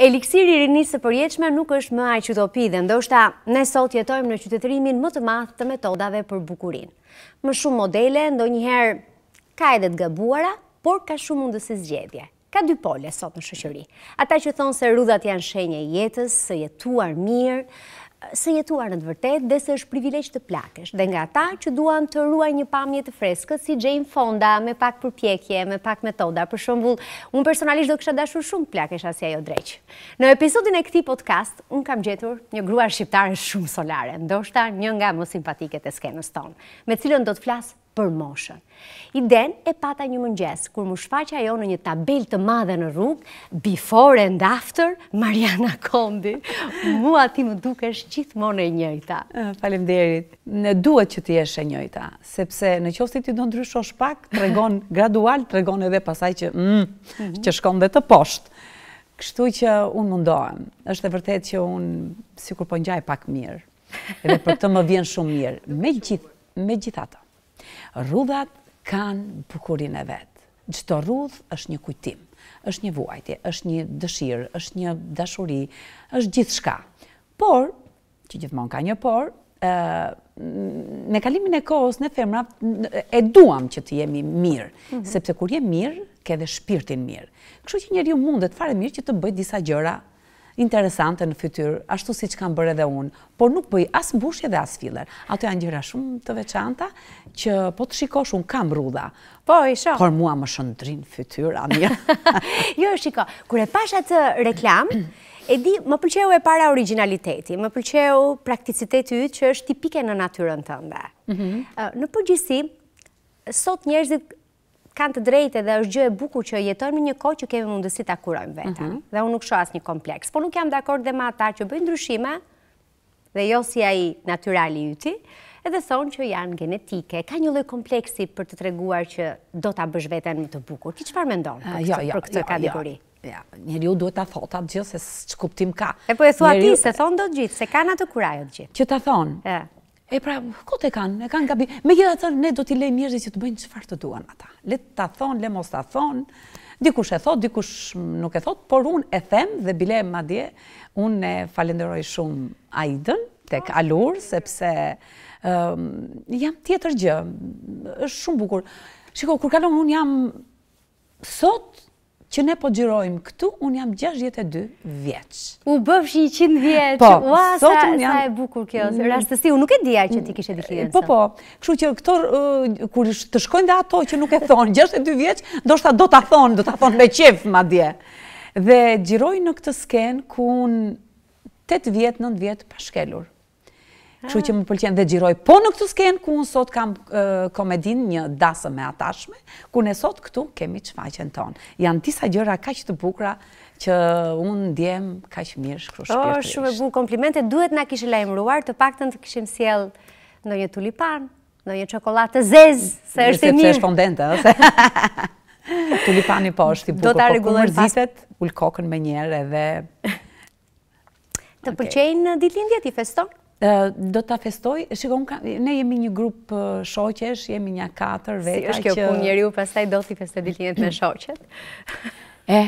Eliksiri rinisë përjeqme nuk është më ajë utopi dhe ndoshta ne sot jetojmë në qytetërimin më të math të metodave për bukurin. Më shumë modele, ndo njëherë ka edhe të gëbuara, por ka shumë mundësi zgjedje. Ka dy pole sot në shëqëri. Ata që thonë se rudat janë shenje jetës, së jetuar mirë, se jetuar në të vërtet dhe se është privileq të plakesh. Dhe nga ta që duan të ruaj një pamje të freskët si Jane Fonda me pak përpjekje, me pak metoda. Për shumbull, unë personalisht do kësha dashur shumë të plakesh asja jo dreqë. Në episodin e këti podcast, unë kam gjetur një grua shqiptare shumë solare, ndoshta një nga më simpatiket e skenës tonë, me cilën do të flasë për moshën. Iden e pata një mëngjes, kur më shfaqa jo në një tabel të madhe në rrugë, before and after, Mariana Kondi, mua ti më duke është mone e njëjta. Falem derit, në duhet që ti eshe njëjta, sepse në qostit ti do ndryshosh pak, të regon gradual, të regon edhe pasaj që, mm, mhm. që shkon dhe të poshtë. Kështu që unë mundohem, është e vërtet që unë, si kur po njaj pak mirë, edhe për të më vjen shumë mirë, me gjithë, Rudhat kanë bukurin e vetë. Gjëto rudh është një kujtim, është një vuajti, është një dëshirë, është një dashuri, është gjithë shka. Por, që gjithmon ka një por, me kalimin e kohës, në femra, e duam që të jemi mirë, mhm. sepse kur jemi mirë, ke dhe shpirtin mirë. Kështu që njëri ju mundet fare mirë që të bëjt disa gjëra interesante në fytyrë, ashtu si që kam bërë edhe unë, por nuk bëj asë mbushje dhe asë filler. Ato janë gjëra shumë të veçanta, që po të shikosh unë kam rruda. Po, i shok. Por mua më shëndrin fytyrë, amja. jo, shiko, kure pasha të reklam, e di, më pëlqeu e para originaliteti, më pëlqeu prakticiteti ytë që është tipike në natyrën të ndë. Mhm. Në përgjësi, sot njerëzit kanë të drejte dhe është gjë e bukur që jetojmë në një kohë që kemi mundësi ta kurojmë veten. Mhm. Dhe unë nuk shoh asnjë kompleks, por nuk jam dakord dhe me ata që bëjnë ndryshime dhe jo si ai natyrali yti, edhe son që janë genetike. Ka një lloj kompleksi për të treguar që do ta bësh veten më të bukur. Ti çfarë mendon ah, për, jo, jo, për këtë jo, jo. kategori? Jo, Ja, njeriu duhet ta thotë atë gjë se ç'kuptim ka. E po e thua ti se thonë dot gjithë, se kanë atë kurajë të gjithë. Që thon. Ë. E pra, ku të kanë, e kanë gabim. Me gjitha të ne do t'i lejmë njërëzit që të bëjnë farë të duan ata. Le t'a thonë, le mos t'a thonë, dikush e thotë, dikush nuk e thotë, por unë e them dhe bile e madje, unë e falenderoj shumë Aidën, tek ah, Alur, sepse jam tjetër gjë, është shumë bukur. Shiko, kur kalon, unë jam sot, që ne po gjirojmë këtu, unë jam 62 vjeç. U bëfsh 100 vjeç, po, ua, sa, jam... sa e bukur kjo, se mm. rastësi, unë nuk e dija që ti kishe dikhirën po, sa. Po, po, këshu që këto, uh, kur të shkojnë dhe ato që nuk e thonë, 62 vjeç, do shta do të thonë, do të thonë me qefë, ma dje. Dhe gjirojnë në këtë sken, ku unë 8 vjetë, 9 vjetë pashkelur. Kështu që më pëlqen dhe xhiroj. Po në këtë sken ku unë sot kam komedin një dasë me atashme, ku ne sot këtu kemi çfaqen ton. Jan disa gjëra kaq të bukura që un ka kaq mirë shkru shpirt. Oh, shumë e bukur komplimente. Duhet na kishë lajmëruar, të paktën të kishim sjell ndonjë tulipan, ndonjë çokoladë të zezë, se është e mirë. Se respondente, ëh. Tulipani po është i bukur. Do ta po rregullojmë ul kokën më njëherë edhe Të pëlqejnë ditë lindjet i feston? do ta festoj. Shikon, ne jemi një grup shoqesh, jemi një katër veta që Si është kjo që... punë njeriu pastaj do t'i festoj ditën me shoqet? e,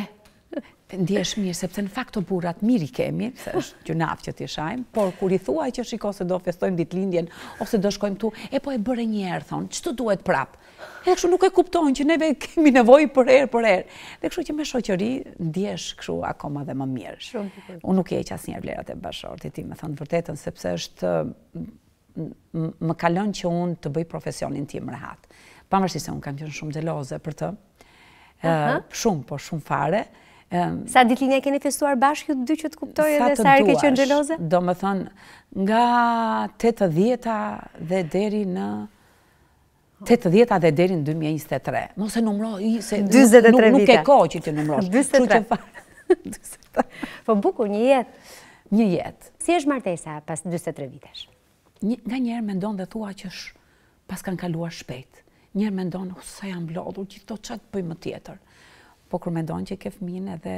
ndjesh mirë, sepse në fakt të burat mirë i kemi, që naftë që t'i shajmë, por kur i thua që shiko se do festojmë ditë lindjen, ose do shkojmë tu, e po e bërë një erë, thonë, që të duhet prapë? dhe këshu nuk e kuptojnë që neve kemi nevoj për erë, për erë. Dhe këshu që me shoqëri, ndjesh këshu akoma dhe më mirë. Unë nuk e që asë një vlerat e bashorët e ti, me thonë vërtetën, sepse është më kalon që unë të bëj profesionin ti më rahat. se unë kam qënë shumë zeloze për të, eh, shumë, po shumë fare, Sa dit linje keni festuar bashkë ju të dy që të kuptoj dhe sa erë ke që në Do më thonë, nga të të djeta dhe deri në... 80 dhe deri në 2023. Mos e numro, se nuk e ko që të numrosh. 23. Po buku, një jetë. Një jetë. Si është martesa pas 23 vitesh? Nga njerë me ndonë dhe thua që është pas kanë kaluar shpejt. Njerë me ndonë, oh, sa jam blodhur, që të qatë pëjmë tjetër po kur me që i ke fëmin edhe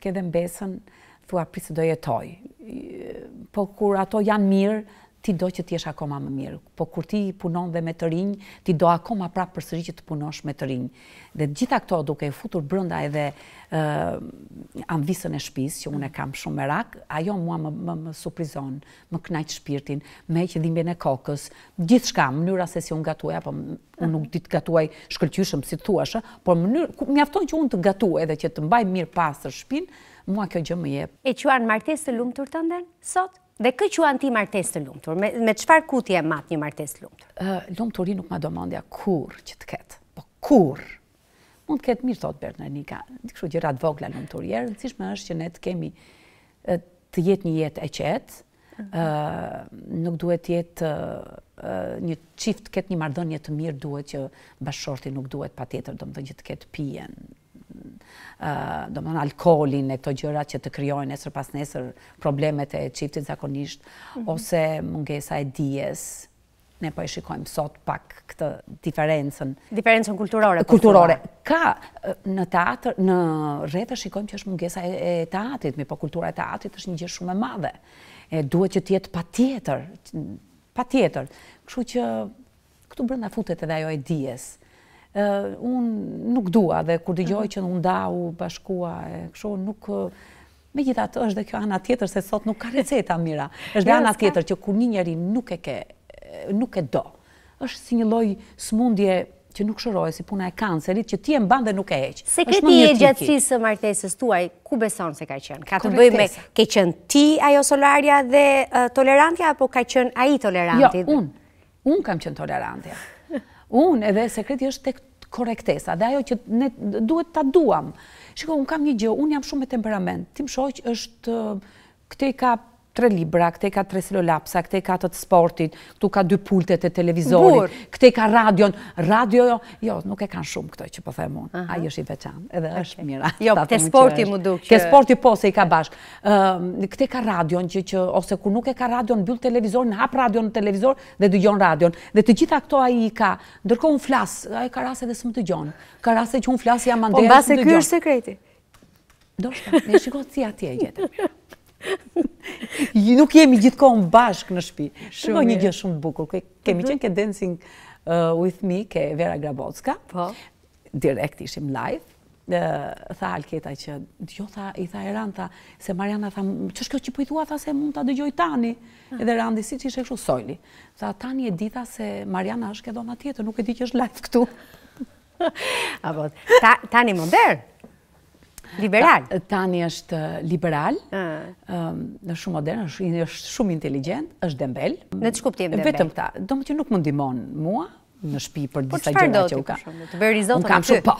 ke dhe mbesën, thua prisë do jetoj. Po kur ato janë mirë, ti do që ti jesh akoma më mirë. Po kur ti punon dhe me të rinj, ti do akoma prapë përsëri që të punosh me të rinj. Dhe gjitha këto duke e futur brënda edhe ë uh, anvisën e shtëpisë që unë kam shumë merak, ajo mua më më, më surprizon, më kënaq shpirtin, me që dhimbjen e kokës, gjithçka, mënyra se si unë gatuaj apo unë nuk di të gatuaj shkëlqyshëm si thua, por mënyrë mjafton që unë të gatuaj edhe që të mbaj mirë pastër shtëpinë, mua kjo gjë më jep. E quan martesë lumtur tënden sot? dhe kë quan ti martes të lumëtur? Me qëfar kutje e matë një martes të lumëtur? Lumëturi nuk ma do mandja kur që të ketë, po kur? Mund të ketë mirë, thotë Bernanika, në këshu gjërat vogla lumëturi erë, në cishme është që ne të kemi të jetë një jetë e qetë, nuk duhet jetë një qift, ketë një mardhënje të mirë duhet që bashorti nuk duhet pa tjetër, do më dhe një të ketë pijen, do më në alkoholin e këto gjërat që të kryojnë nesër pas nesër problemet e qiftit zakonisht, mhm. ose mungesa e dijes, ne po e shikojmë sot pak këtë diferencën. Diferencën kulturore. Po kulturore. Ka në teatr, në rrethë shikojmë që është mungesa e teatrit, mi po kultura e teatrit është një gjë shumë e madhe. E duhet që tjetë pa tjetër, pa tjetër. Këshu që këtu brënda futet edhe ajo e dijes unë nuk dua dhe kur dëgjoj gjoj mhm. që unë ndau, bashkua e kështu nuk me gjitha të është dhe kjo ana tjetër se sot nuk ka receta mira. është dhe jo, ana tjetër që kur një njeri nuk e ke, nuk e do, është si një loj smundje që nuk shërojë si puna e kancerit, që ti e mban dhe nuk e heq. Sekreti e gjatësisë së martesës tuaj, ku beson se ka qenë? Ka të bëj me ke qenë ti ajo solarja dhe tolerantia, tolerantja apo ka qenë ai toleranti? Jo, unë. Unë kam qenë tolerantja. Unë edhe sekreti është tek korektesa dhe ajo që ne duhet ta duam. Shiko, unë kam një gjë, unë jam shumë me temperament. Tim shoq është këtë i ka tre libra, këte ka tre silolapsa, këte ka të të sportit, këtu ka dy pultet e televizorit, këte ka radion, radio jo, nuk e kanë shumë këtoj që po thajë unë, a jë i veçan, edhe është mira. Jo, këte sporti mu dukë. Këte sporti po se i ka bashkë. Këte ka radion që që, ose ku nuk e ka radion, në bjullë televizor, në hapë radion në televizor, dhe dy gjonë radion, dhe të gjitha këto a i ka, ndërko unë flasë, a i ka rase dhe së më të gjonë, ka rase që unë flasë jam andeja së më të gjonë. Po, në base është sekreti. Do shpa, me shikotë si atje e gjithë. Nuk jemi gjithkohë në bashkë në shpi. Shumë një gjë shumë bukur. Kemi mhm. qenë këtë dancing uh, with me, ke Vera Grabocka. Po. Direkt ishim live. Uh, tha Alketa që, jo, tha, i tha Eran, tha, se Mariana, tha, që shkjo që po i thua, tha, se mund të dëgjoj tani. Ah. Edhe Randi, si që ishe kështu, sojli. Tha, tani e dita se Mariana është këdo në tjetër, nuk e di që është live këtu. Apo, tani më ndërë? Liberal. Tani është uh, liberal, në um, shumë modern, është shumë inteligent, është dembel. Në të shkuptim dembel? Vetëm ta, do më të nuk më mon mua, në shpi për po disa gjëra që u ka. Por që do të të bërë kam shumë po.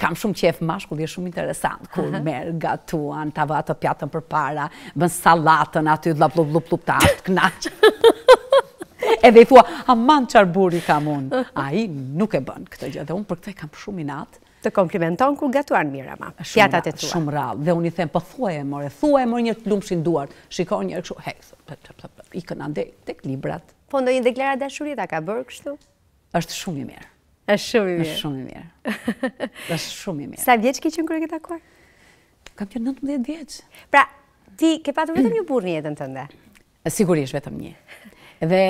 Kam shumë qef mashkull, dhe shumë interesant, ku merë gatuan, të avat të pjatën për para, bën salatën aty, dhla blup, blup, blup, të aftë, knaqë. Edhe i thua, aman qarburi kam unë. A i nuk e bën këtë gjë, dhe unë për këtë kam shumë i të komplimenton ku gatuan mirë ama. Fjatat e tua. Shumë rall. Dhe unë i them po thuaj e more, thuaj e more një lumshin duart. Shikon një kështu, hey, i kanë tek librat. Po ndonjë deklarat dashurie ta ka bërë kështu? Është shumë i mirë. Është shumë i mirë. Është shumë i mirë. Është shumë i mirë. Sa vjeç ke qenë kur e ke takuar? Kam qenë 19 vjeç. Pra, ti ke patur vetëm një burrë në jetën tënde. Sigurisht vetëm një. Dhe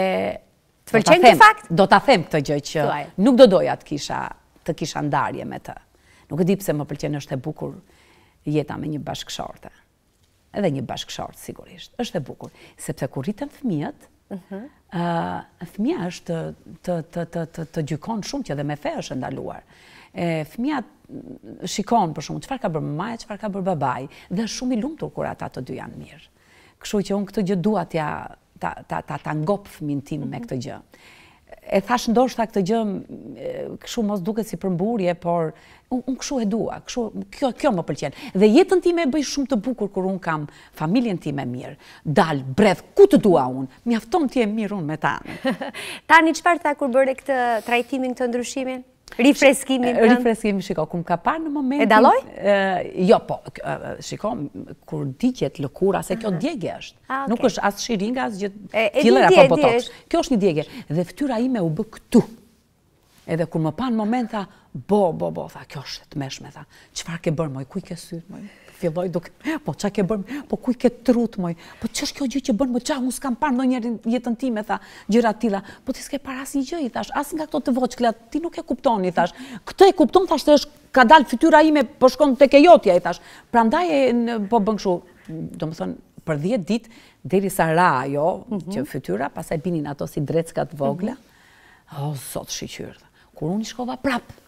të pëlqen ky fakt? Do ta them këtë gjë që nuk do doja të kisha të kisha ndarje me të. Nuk e di pse më pëlqen është e bukur jeta me një bashkëshorte. Edhe një bashkëshort sigurisht, është e bukur, sepse kur rriten fëmijët, mhm. ëh, fëmia është të të të të të gjykon shumë që edhe me fe është ndaluar. E fëmia shikon për shumë çfarë ka bërë mamaja, çfarë ka bërë babai dhe është shumë i lumtur kur ata të dy janë mirë. Kështu që unë këtë gjë dua t'ja ta ta ta ngop fëmin tim me mhm. këtë gjë e thash ndoshta këtë gjë kështu mos duket si përmburje, por unë kështu e dua, kështu kjo kjo më pëlqen. Dhe jetën time e bëj shumë të bukur kur un kam familjen time mirë. Dal breth ku të dua un. Mjafton të jem mirë un me ta. Tani çfarë tha kur bëre këtë trajtimin këtë ndryshimin? Rifreskimin të... Rifreskimi, shiko, kumë ka parë në momentin... E daloj? Jo, po, shiko, kur diqet lëkura, se kjo djegje është. Ah, Nuk është asë shiringa, asë gjithë tjilëra po botoqë. Kjo është një djegje. Dhe ftyra ime u bë këtu. Edhe kur më pa në momenta, bo, bo, bo, tha, kjo është të meshme, tha. Qëfar ke bërë, moj, kuj ke syrë, moj? filloj duke, po qa ke bërë, po kuj ke trut, moj, po që është kjo gjë që bërë, moj, qa mu s'kam parë në jetën ti me tha, gjëra tila, po ti s'ke parë as një gjë, i thash, as nga këto të këla, ti nuk e kupton, i thash, këtë e kupton, thash, të është ka dalë fytyra ime, po shkon të kejotja, i thash, pra ndaj e në, po bëngshu, do më thonë, për 10 ditë, deri sa ra ajo, mhm. që fytyra, pasaj binin ato si dreckat të vogla, mhm. o, zotë shqyqyrë, kur unë i shkova prapë,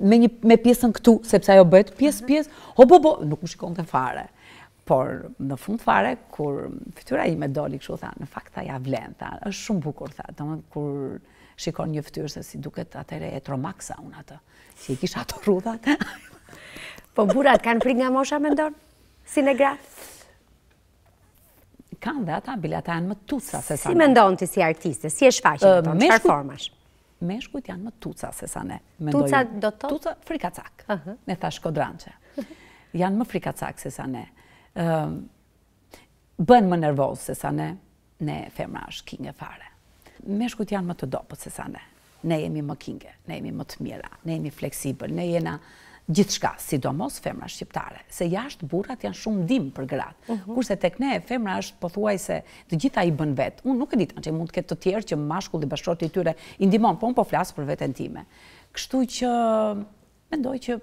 me, një, me pjesën këtu, sepse ajo bëhet pjesë, mhm. pjesë, ho bo bo, nuk më shikon të fare. Por në fund fare, kur fytyra ime doli kështu, tha, në fakta ja vlen, tha, është shumë bukur, tha, kur shikon një fytyrë, se si duket atëre e tromaksa unë atë, si e kisha ato rudhat. po burat kanë prit nga mosha me ndonë, si në Kanë dhe ata, bila ta janë më tutsa. Se si me ndonë ti si artiste, si e shfaqin, të, tonë, të, të, meshkujt janë më tuca se sa ne. Tuca do të? Tuca frikacak, ne thash kodranqe. Janë më frikacak se sa ne. Bën më nervoz se sa ne, ne femra është kinge fare. Meshkujt janë më të dopët se sa ne. Ne jemi më kinge, ne jemi më të mjera, ne jemi fleksibël, ne jena gjithçka, sidomos femra shqiptare, se jashtë burrat janë shumë dim për gratë. Mhm. Kurse tek ne femra është pothuajse të gjitha i bën vet. Unë nuk e di tani mund të ketë të tjerë që mashkulli bashkëshorti i tyre i ndihmon, po un po flas për veten time. Kështu që mendoj që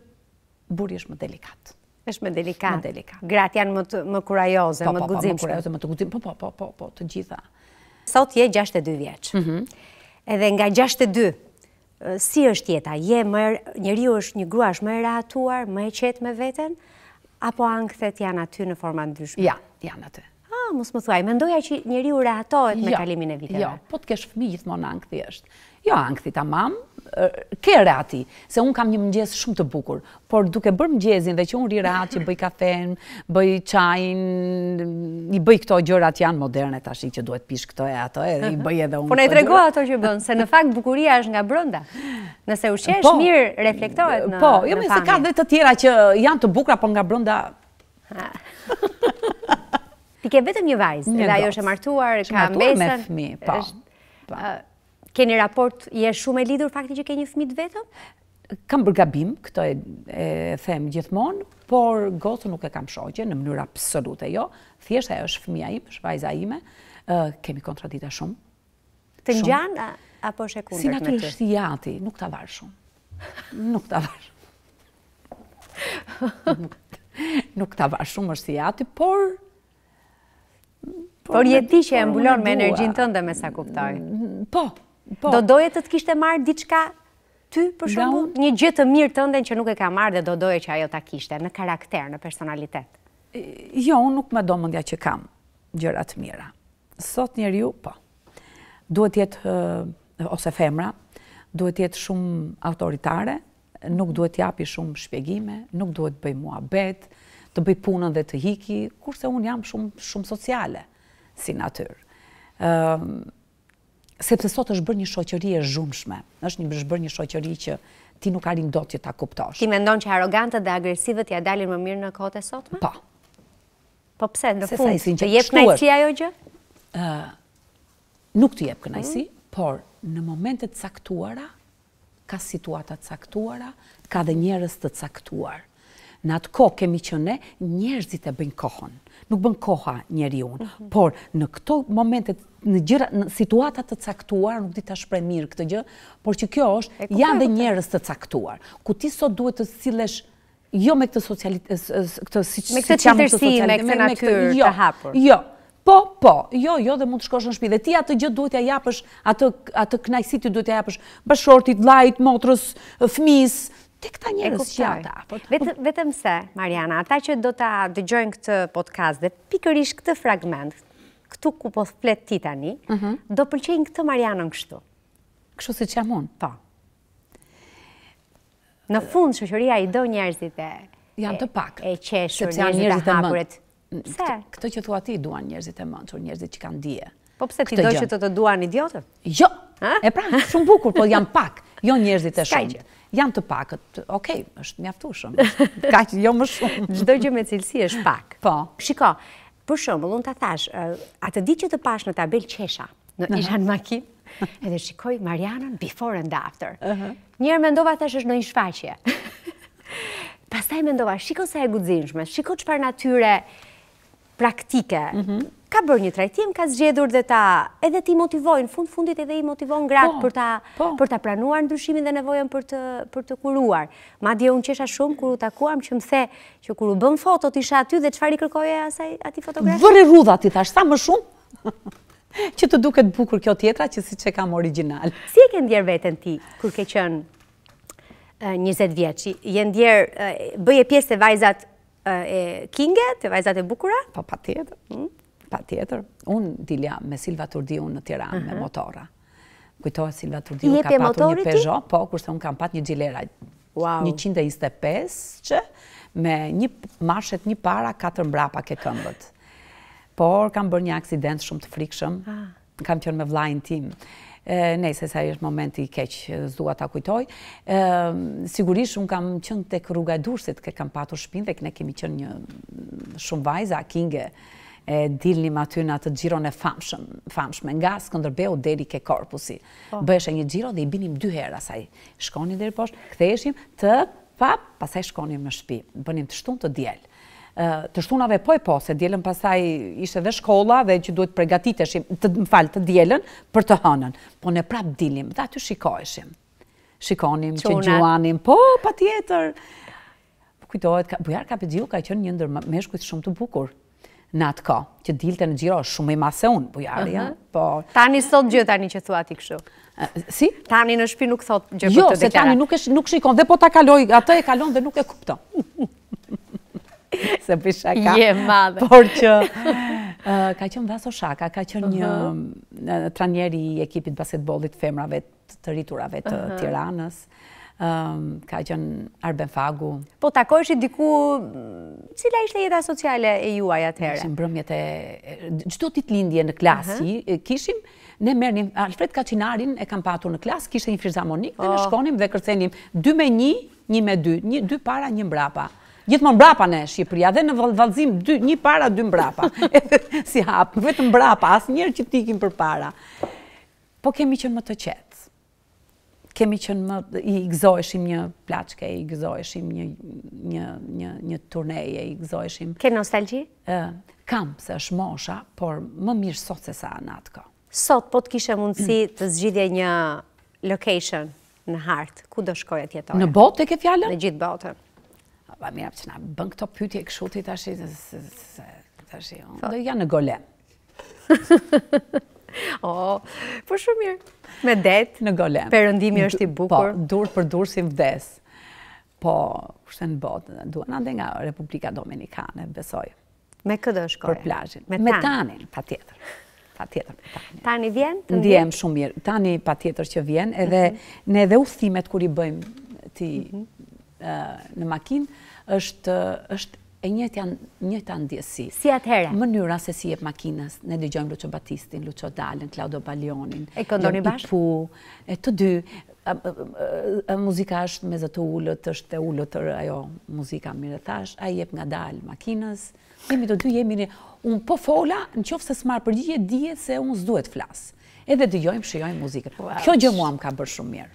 burri është më delikat. Është më delikat. delikat. Gratë janë më të, më kurajoze, po, më të guximshme. Po, po, kurajoze, më të guxim. Po, po, po, po, po, të gjitha. Sot je 62 vjeç. Mhm. Edhe nga 62 si është jeta? Je mër, njëri është një grua është më e rehatuar, më e qetë me veten, apo angëthet janë aty në format ndryshme? Ja, janë aty mos më thuaj, mendoja që njeriu rehatohet me jo, kalimin e viteve. Jo, po të kesh fëmijë gjithmonë ankthi është. Jo, ankthi ta mam, ke rehati, se un kam një mëngjes shumë të bukur, por duke bër mëngjesin dhe që un ri rehat, që bëj kafen, bëj çajin, i bëj këto gjërat janë moderne tash që duhet pish këto e ato e i bëj edhe un. Po ne trego ato që bën, se në fakt bukuria është nga brenda. Nëse ushqesh po, mirë, reflektohet po, në. Po, jo më se ka dhe të tjera që janë të bukura, por nga brenda. I ke vetëm një vajzë, edhe ajo është e martuar, ka mbesën. Që martuar me fmi, pa. Keni raport, je shumë e lidur fakti që ke një fmi të vetëm? Kam bërgabim, këto e, e them gjithmonë, por gotë nuk e kam shoqe, në mënyrë absolute jo. Thjeshtë ajo është a imë, është vajza ime. Uh, kemi kontradita shumë. Të në gjanë, apo është e kundër? Si naturisht të jati, nuk të avarë shumë. Nuk të avarë shumë. nuk të avarë shumë është të por Po, Por je ti që e po, mbulon me energjin të ndë me sa kuptoj. Po, po. Do doje të të kishte marrë diçka ty, për shumë, një gjithë të mirë të ndën që nuk e ka marrë dhe do doje që ajo ta kishte në karakter, në personalitet? Jo, unë nuk me do mëndja që kam gjërat mira. Sot njerë ju, po. Duhet jetë, ose femra, duhet jetë shumë autoritare, nuk duhet japi shumë shpjegime, nuk duhet bëj mua betë, të bëj punën dhe të hiki, kurse unë jam shumë Shumë sociale si naturë. Ehm, sepse sot është bërë një shoqëri e zhumshme, është një bërë një shoqëri që ti nuk arin do të ta kuptosh. Ti mendon që arogantët dhe agresivët ja dalin më mirë në kote sot, me? Pa. Po. po pse, në fund, të jep kënajsi ajo gjë? Nuk të jep kënajsi, mm. por në momentet caktuara, ka situatat caktuara, ka dhe njerëz të caktuar. Në atë kohë kemi që ne, njerëzit e bëjnë kohën. Nuk bën koha njeri unë, mhm. por në këto momentet, në, në situatat të caktuar, nuk di të shprej mirë këtë gjë, por që kjo është, janë dhe njerës të caktuar. Ku ti sot duhet të cilesh jo me këtë socialit, këtë si, me këtë si të tërsi, me këtë natyrë të, jo, të hapur. Jo, po, po, jo, jo dhe mund të shkosh në shpi. Dhe ti atë gjë duhet ja japësh, atë, atë knajsi ti duhet ja japësh bashortit, lajt, motrës, fmis, të këta njërës qëta. Po vetëm se, Mariana, ata që do të dëgjojnë këtë podcast dhe pikërish këtë fragment, këtu ku po fletë ti tani, mhm. do përqenjë këtë Mariana në kështu. Kështu si që amon? Po. Në fund, shëshëria i do njerëzit e... Janë të pak. E qeshur, njerëzit e hapuret. Se? Këtë që thua ti duan njerëzit e mëndë, njerëzit që kanë dje. Po pëse ti do që të të duan idiotët? Jo, e pra, shumë bukur, po janë pak, jo njërzit e shumë janë të pakët, okej, është mjaftushëm, ka që jo më shumë. Gjdoj që me cilësi është pak. Po. Shiko, për shumë, lënë eh, të thash, atë di që të pash në tabel qesha, në isha në makim, edhe shikoj Marianën before and after. Njerë me ndova thash është në një shfaqje. Pastaj me ndova, shiko sa e gudzinshme, shiko që par natyre praktike, mhm ka bërë një trajtim, ka zgjedhur dhe ta edhe ti motivojnë, fund fundit edhe i motivojnë gratë po, për, ta, po. për ta pranuar ndryshimin dhe nevojën për të, për të kuruar. Ma dhe unë qesha shumë kuru takuam që më the që kuru bëm fotot isha aty dhe qëfar i kërkoje asaj ati fotografi? Vërë i rudha ti thash, sa më shumë? që të duket bukur kjo tjetra që si që kam original. Si e ke ndjerë vetën ti, kur ke qënë 20 vjeqë, je ndjerë, bëje pjesë të vajzat e të vajzat e bukura? Pa, po, pa Pa tjetër, unë dilja me Silva Turdiu në Tiran, me mhm. motora. Kujtohet Silva Turdiu ka patu një Peugeot, po, kurse unë kam patu një Gjilera 125 që me një mashet një para, katër mbrapa ke këmbët. Por, kam bërë një aksident shumë të frikshëm, ah. kam qënë me vlajnë tim. se sa është momenti keqë, zdua ta kujtoj. Sigurisht, unë kam qënë të kërruga dursit, ke kam patu shpinë dhe këne kemi qënë një shumë vajza, kinge, e dilnim aty në atë gjiron e famshëm, famshme nga Skënderbeu deri ke korpusi. Po. Bëheshe një gjiro dhe i binim dy herë asaj. Shkonim deri poshtë, ktheheshim të pap, pasaj shkonim në shtëpi. Bënim të shtunë të diel. Të shtunave po e po, se djelen pasaj ishte dhe shkolla dhe që duhet pregatiteshim, të më falë të djelen për të hënën. Po ne prap dilim dhe aty shikoheshim. Shikonim që gjuanim, po, pa tjetër. Kujtohet, ka, Bujar Kapitziu ka qënë një ndër meshkujt shumë të bukur në atë ko, që dilte në gjiro shumë i mase unë, bujari, ja? Po... Tani sot gjë tani që thua ti këshu. Si? Tani në shpi nuk thot gjë për jo, të deklarat. Jo, se tani nuk, nuk shikon dhe po ta kaloi, atë e kalon dhe nuk e kupto. se për shaka. Je madhe. Por që... ka qënë Vaso Shaka, ka qënë një tranjeri i ekipit basketbolit femrave të rriturave të tiranës. Ehm, ka qënë Arben Fagu. Po, tako diku, cila ishte jeta sociale e juaj atëherë? Kishim brëmjet e, gjithë të lindje në klasi, kishim, ne mërnim, Alfred Kacinarin e kam patur në klasë, kishtë një frizamonik, dhe në oh. shkonim dhe kërcenim 2 me 1, 1 me 2, 2 para, 1 mbrapa. Gjithmonë mbrapa në Shqipëria dhe në valzim 2, një para, 2 mbrapa. si hapë, vetë mbrapa, asë njerë që t'ikim për para. Po kemi qënë më të qetë kemi që në më i gëzojshim një plaqke, i gëzojshim një turneje, i gëzojshim... Ke nostalgji? Kam, se është mosha, por më mirë sot se sa në atë ka. Sot, po të kishe mundësi të zgjidhje një location në hartë, ku do shkoj e Në botë e ke fjallë? Në gjithë botë. Ba, mirë, që na bën këto pytje këshutit, të ashtë ashtë Do janë në golem. O, po shumë mirë. Me detë në golem. Perëndimi është i bukur. Po, durë për durë si vdesë. Po, përshë në botë, duhe në ande nga Republika Dominikane, besojë. Me këdë është kërë? Për plajën. Me tanin, pa tjetër. Pa tjetër. Tani vjen? Ndjem shumë mirë. Tani pa tjetër që vjen, edhe mhm. ne edhe u thimet kër i bëjmë ti mhm. në makinë, është e njët janë njët janë ndjesi. Si atëhere? Mënyra se si jep makinës, ne dëgjojmë Lucho Batistin, Lucho Dalin, Claudio Balionin. E këndoni bashkë? Pu, e të dy, muzika është me zëtë ullët, është e ullët të ajo muzika mire thash, a jep nga dalë makinës, jemi të dy, jemi një, unë po fola, në qofë se smarë përgjigje, dje se unë s'duhet flasë. Edhe dëgjojmë, shëjojmë muzikën. Kjo gjë mua më ka bërë shumë mirë.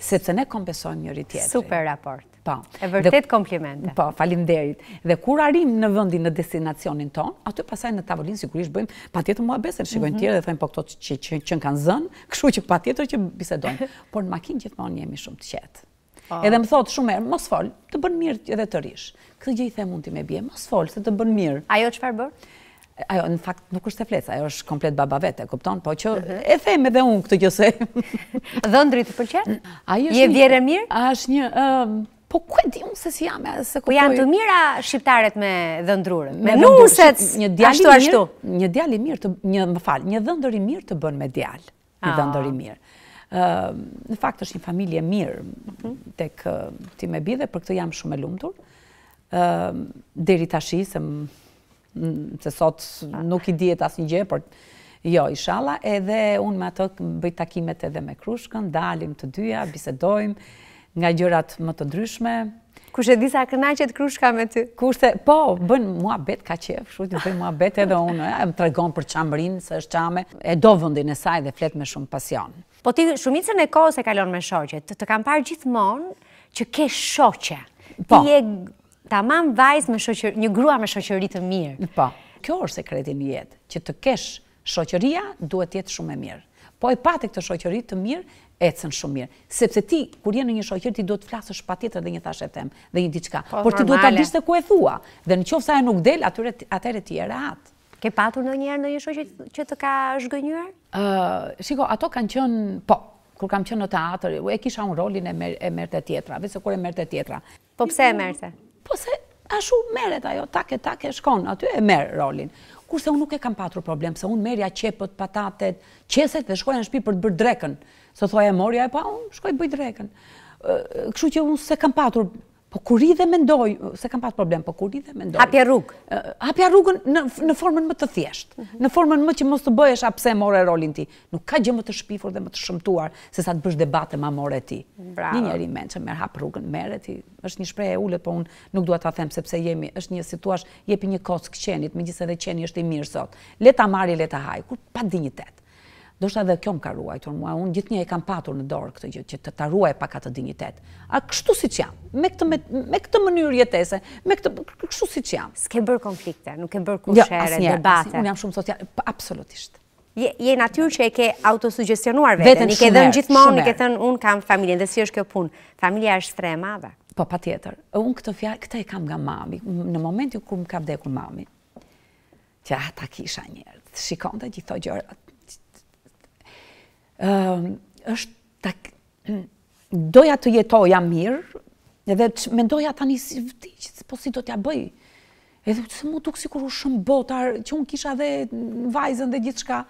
Se të ne kompesojmë njëri tjetëri. Super raport. Po, e vërtet komplimente. Po, falim derit. Dhe kur arim në vëndin në destinacionin ton, aty pasaj në tavolin, sigurisht bëjmë, pa tjetër mua besen, shikojnë mhm. tjere dhe thajnë, po këto që, që, në kanë zënë, këshu që pa tjetër që bisedojnë. Por në makinë gjithmonë jemi shumë të qetë. Po. Edhe më thotë shumë erë, mos folë, të bënë mirë edhe të rish. Këtë gjithë e mund ti me bje, mos folë, se të bënë mirë. Ajo që farë bërë? Ajo, në fakt, nuk është e fletë, ajo është komplet baba vete, kupton? Po që mhm. e them edhe unë këtë gjëse. Dhëndri të pëlqen? Je vjere mirë? A është një... Um, po ku e di unë se si jam e se kuptoj. Po janë të mira shqiptaret me dhëndrurën, me nuset, një ashtu, ashtu. Një djali mirë, një, më falë, një dhëndër i mirë të bën me djal, një ah. dhëndër i mirë. në fakt është një familje mirë mhm. tek ti me bidhe, për këtë jam shumë e lumtur. Uh, deri tashi, se, se sot ah. nuk i djetë asë një gjë, por Jo, ishala, edhe unë me atë bëjt takimet edhe me krushkën, dalim të dyja, bisedojmë, nga gjërat më të ndryshme. Kushe di sa kënaqet krushka me ty? Kushte, po, bën mua betë ka qef, shu të bën mua betë edhe unë, e më tregon për qamërinë, se është qame, e do vëndin e saj dhe flet me shumë pasion. Po ti shumicën e kohës e kalon me shoqet, të, kam parë gjithmonë që ke shoqe. Po. Ti je tamam vajz me shoqëri, një grua me shoqëri të mirë. Po. Kjo është sekreti në jetë, që të kesh shoqëria duhet të jetë shumë e mirë. Po e patë këtë shoqëri të mirë ecën shumë mirë. Sepse ti, kur jenë në një shohirë, ti do të flasësh shpa tjetër dhe një thashe them, dhe një diqka. Po, por ti do të alishtë dhe ku e thua. Dhe në qofë sa e nuk del, atyre, atyre ti e rahat. Ke patur në njerë në një shohirë që të ka shgënyër? Uh, shiko, ato kanë qënë, po, kur kam qënë në teatër, e kisha unë rolin e, mer, merte tjetra, vese kur e merte tjetra. Po pse e merte? Po se, ashu meret ajo, take, take, shkon, aty e merë rolin kurse unë nuk e kam patur problem, se unë merja qepët, patatet, qeset dhe shkoja në shpi për të bërë drekën. Se thua e morja e pa, unë shkoj të bëjt drekën. Këshu që unë se kam patur, po kur i dhe mendoj, se kam patur problem, po kur i dhe mendoj. Hapja rrugë. Hapja rrugën në formën më të thjeshtë, në formën më që mos të bëjesh apse more rolin ti. Nuk ka gjë më të shpifur dhe më të shëmtuar se sa të bësh debate ma more ti. Një njeri men që merë hapë rrugën, merë ti. është një e ullë, po unë nuk duha ta them, sepse jemi, është një situash, jepi një kockë qenit, me gjithse dhe qeni është i mirë sot. haj, pa do shta dhe kjo më ka ruajtur mua, unë gjithë një e kam patur në dorë këtë gjithë, që të ta ruaj pak atë dignitet. A kështu si që jam, me këtë, me, këtë mënyrë jetese, me këtë, kështu si që jam. S'ke bërë konflikte, nuk ke bërë jo, kushere, debate. unë jam shumë social, absolutisht. Je, je natyrë që e ke autosugestionuar vetën, i ke dhe në gjithë monë, i ke thënë unë kam familjen, dhe si është kjo punë, familja është tre madhe. Po, pa tjetër, unë këtë, fja, këtë e kam nga mami, në momentin kërë më ka vdekur mami, që ata kisha njerë, shikon dhe gjitho Ehm, është ta, doja të jetoja mirë, edhe që mendoja tani si vëti, po si do t'ja bëj, edhe që mu tukë si kur u shumë botar, që unë kisha dhe vajzën dhe gjithë shka,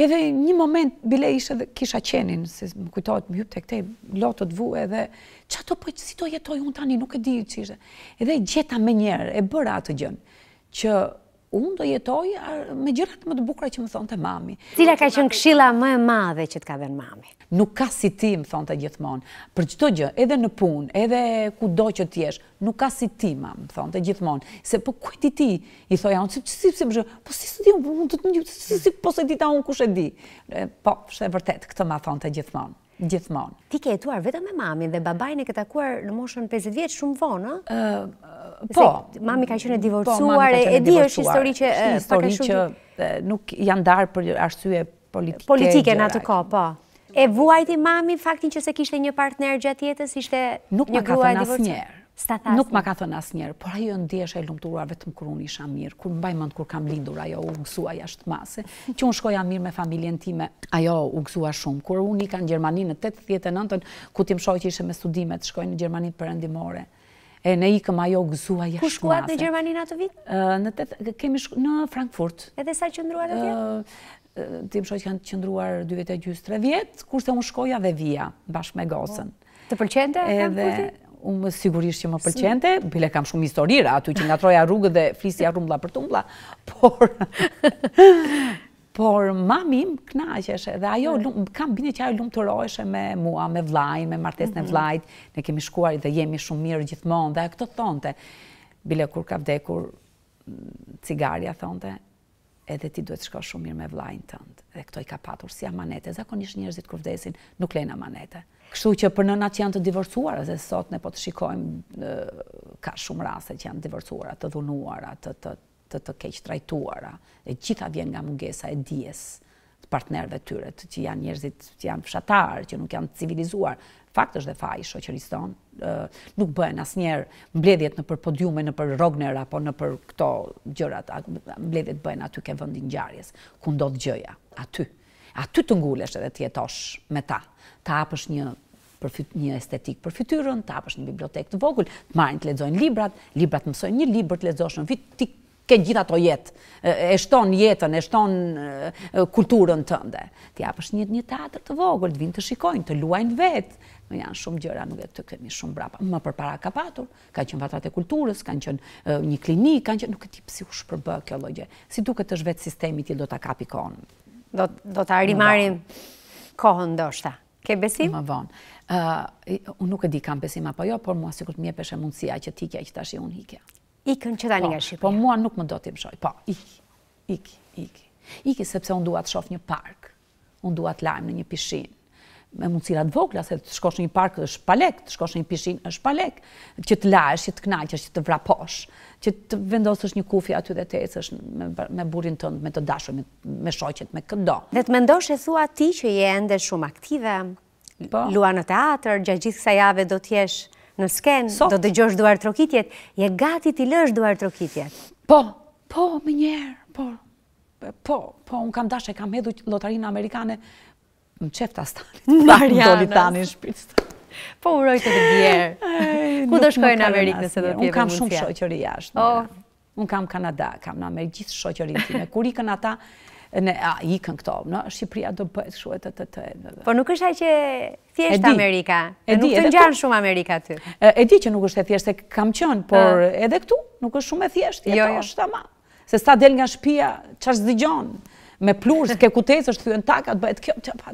edhe një moment bile ishe dhe kisha qenin, se më kujtojt më jupë të këte, lotët vu, edhe që ato po që si do jetoj unë tani, nuk e di që ishe, edhe gjeta me njerë, e bëra atë gjënë, që unë do jetoj me gjërat më të bukra që më thonë të mami. Cila ka në këshila më e madhe që të ka dhe në mami? Nuk ka si ti, më thonë të gjithmonë, për qëto gjë, edhe në punë, edhe ku do që t'jesh, nuk ka si ti, ma, më thonë të gjithmonë, se po kujti ti, i thoja, unë, si që si, si, po si së di, unë, unë, si, si, po se dita unë, kush e di, po, shë e vërtet, këtë ma thonë të gjithmonë. Gjithmonë. Ti ke jetuar vetëm me mamin dhe babain e ke takuar në moshën 50 vjeç shumë vonë, ëh? Po. po. mami ka qenë divorcuar, po, mami ka e di është histori që është një histori që, nuk janë darë për arsye politike. Politike në atë kohë, po. E vuajti mami faktin që se kishte një partner gjatë jetës, ishte nuk një Nuk më ka thënë asnjëherë. Nuk ma ka thënë asë njerë, por ajo ndjesha e lumturuar vetëm kur unë isha mirë, kur mbaj mëndë kur kam lindur, ajo u gëzua jashtë mase, që unë shkoja mirë me familjen time, ajo u gëzua shumë, kur unë i ka në Gjermani në 89-ën, ku tim shoj që ishe me studimet, shkoj në Gjermani për endimore, e ne i këm ajo u gëzua jashtë masë. Ku shkuat në Gjermani në atë vit? Në, kemi shku, në Frankfurt. Edhe sa qëndruar atje? Uh, tim shoj që kanë qëndruar 2 vjetë e gjysë 3 vjetë, kurse unë shkoja dhe vija, bashkë me gosën. Të përqente, edhe, unë sigurisht që më pëlqente, bile kam shumë historira aty që nga troja rrugë dhe flisja rrumbla për tumbla, por... Por mami im knaqeshe dhe ajo kam bindje që ajo lumturohesh me mua, me vlajnë, me martesën e mhm. vllajt. Ne kemi shkuar dhe jemi shumë mirë gjithmonë dhe ajo këtë thonte. Bile kur ka vdekur mm, cigaria thonte, edhe ti duhet shko shumë mirë me vlajnë tëndë. Dhe këto i ka patur si amanete, zakonisht njerëzit kur vdesin nuk lejnë amanete. Kështu që për në që janë të divorcuar, dhe sot ne po të shikojmë, ka shumë rase që janë divorcuar, të dhunuara, të, të, të, trajtuara, e gjitha vjen nga mungesa e dies të partnerve tyre, që janë njerëzit që janë fshatarë, që nuk janë civilizuar. Fakt është dhe faj shoqërisë tonë, nuk bëhen asnjëherë mbledhjet në për podiume, në për rogner, apo në për këto gjërat, mbledhjet bëhen aty ke vëndin gjarjes, ku ndodhë gjëja, aty. Aty të ngulesh edhe të jetosh me ta, ta apësh një një estetik për fytyrën, ta apësh një bibliotek të vogël, të marrin të lexojnë librat, librat mësojnë një libër të lexosh në vit ke gjitha të jetë, e shton jetën, e shton kulturën tënde. Ti apësh një një teatr të vogël, të vinë të shikojnë, të luajnë vetë, Në janë shumë gjëra, nuk e të kemi shumë brapa. Më për para ka patur, ka qënë vatrat e kulturës, ka qënë një klinik, ka qënë nuk e ti psi u shpërbë kjo logje. Si duke të shvetë sistemi ti do të kapi kohën. Do të arimarim kohën ndoshta. Ke besim? Më vonë. Unë nuk e di kam besim apo jo, por mua sikur të mje mundësia që ti kja që tashi unë hikja. Ikën që tani po, nga Shqipëria. Po mua nuk më do të mëshoj. Po, iki, iki, iki. Iki sepse unë duat shof një park. Unë duat lajmë në një pishin. Me mundësirat cilat vogla, se të shkosh një park është palek, të shkosh një pishin është palek. Që të lajsh, që të knajsh, që të vraposh. Që të vendosësh një kufi aty dhe të esësh me, burin tënd, me të dashur, me, me shoqet, me këndo. Dhe të mendosh e thua ti që je ende shumë aktive, po? lua në teatr, gjatë gjithë kësa jave do t'jesh në skenë, do të gjosh duar trokitjet, je gati t'i lësh duar trokitjet. Po, po, më njerë, po, po, po, unë kam dashë e kam edhu lotarinë amerikane, më qefë ta stani, të parë doli tani në shpistë. Po urojtë të bjerë. Ku do shkojë në Amerikë nëse do t'jeve në mund Unë kam shumë jashtë, oh. unë kam Kanada, kam në Amerikë, gjithë time. Kur ikën ata, në a, i kënë këto, në, Shqipëria do bëhet shu e të të të Por nuk është ajë që thjesht Amerika, e nuk të njërë shumë Amerika të. E, e di që nuk është e thjesht e kam qënë, por ah. edhe këtu nuk është shumë e thjesht, e to jo, jo. është ta ma. Se sa del nga shpia, që është me plush, ke kutesë, është thujën takat, bëhet kjo, që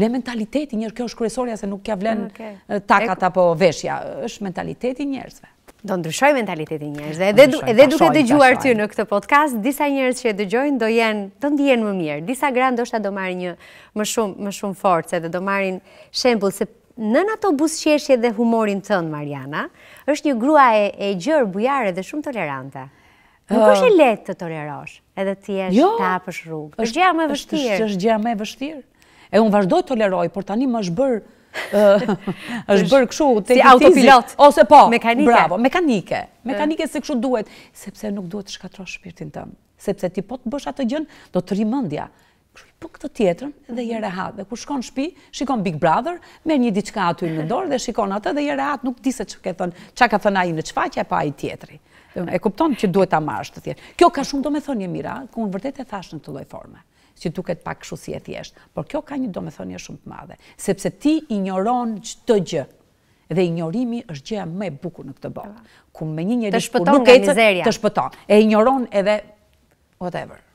le mentaliteti njërë, kjo është kryesoria se nuk kja vlen ah, takat apo veshja, është mentaliteti njërzve. Do ndryshoj mentalitetin njerëzve. Edhe edhe duke dëgjuar ty në këtë podcast, disa njerëz që e dëgjojnë do jenë do ndjenë më mirë. Disa gra ndoshta do marrin një më shumë më shumë forcë dhe do marrin shembull se nën ato buzëqeshje dhe humorin tënd Mariana, është një grua e, gjërë, bujare dhe shumë tolerante. Nuk është e lehtë të tolerosh, edhe ti jeshtë jo, ta hapësh rrugë. Është gjëja më vështirë. Është gjëja më e vështirë. E unë vazhdoj të toleroj, por tani më është bërë është bërë këshu të autopilot ose po mekanike bravo mekanike mekanike eh. se këshu duhet sepse nuk duhet të shkatrosh shpirtin tëmë, sepse ti po të bësh atë gjën do të rimendja po këtë tjetër dhe jere mhm. rehat. Dhe kur shkon në shtëpi, shikon Big Brother, merr një diçka aty në dorë dhe shikon atë dhe jere rehat, nuk di se çka ka thënë, çka ka thënë ai në çfaqe pa ai tjetri. E kupton që duhet ta marrësh të thjesht. Kjo ka shumë domethënie mira, ku në vërtet e thash në këtë lloj forme që duket pak këshu si e thjesht. Por kjo ka një domethënie shumë të madhe, sepse ti i njëronë që të gjë, dhe i njërimi është gjë e bukur buku në këtë botë. Ku me një njëri shpër nuk e cë, të shpëton, e i edhe whatever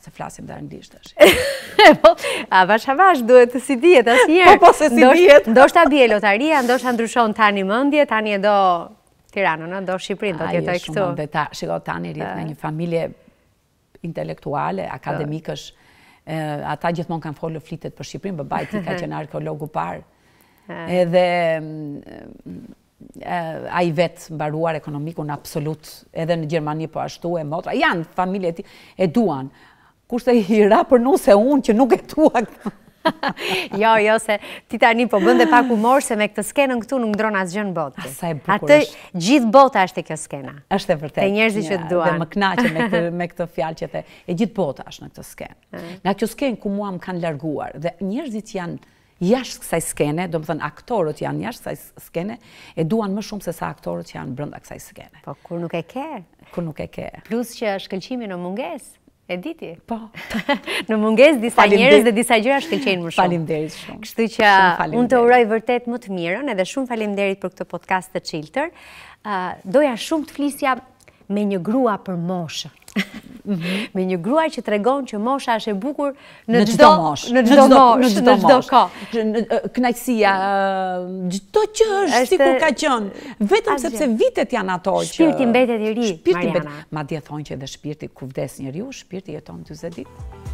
se flasim dhe anglisht është. Po, a bashkë a duhet të si djetë, asë njërë. Po, po, se si djetë. Ndo shta bje lotaria, ndo shta ndryshon tani mëndje, tani e do tiranu, në do Shqiprin, do tjetoj këtu. Shiko tani rritë eh. në një familje intelektuale, akademikës, ata gjithmonë kanë folë flitet për Shqipërinë, babai ti ka qenë arkeologu parë, Edhe a i vetë mbaruar ekonomikun absolut, edhe në Gjermani po ashtu e motra, janë familje ti, e duan, kushtë e i ra për nuse unë që nuk e tuak. Jo, jo, se ti tani po bënde pak morë se me këtë skenën këtu nuk ndronë asë gjënë botë. Asa e bukur është. Gjithë bota është e kjo skena. është e vërtet. E njerëzi që të duan. Dhe më knaqë me këtë fjalë që të e gjithë bota është në këtë skenë. Nga kjo skenë ku mua më kanë larguar dhe njerëzi që janë jashtë kësaj skene, do më thënë aktorët janë jashtë kësaj skene, e duan më shumë se sa aktorët që janë brënda kësaj skene. Po, kur nuk e ke? Kur nuk e ke. Plus që shkëllqimi në munges? E diti? Po. në munges disa njerëz dhe disa gjëra qenë më shumë. Faleminderit shumë. Kështu që unë të uroj vërtet më të mirën edhe shumë faleminderit për këtë podcast të qilëtër. Ah, doja shumë të flisja me një grua për moshën me një gruaj që tregon që mosha është e bukur në çdo mosh, në çdo mosh, në çdo kohë. Kënaqësia, Gjdo që është sikur ka qenë, vetëm sepse vitet janë ato që shpirti mbetet i ri. Shpirti mbetet, madje thonë që edhe shpirti ku vdes njeriu, shpirti jeton 40 ditë.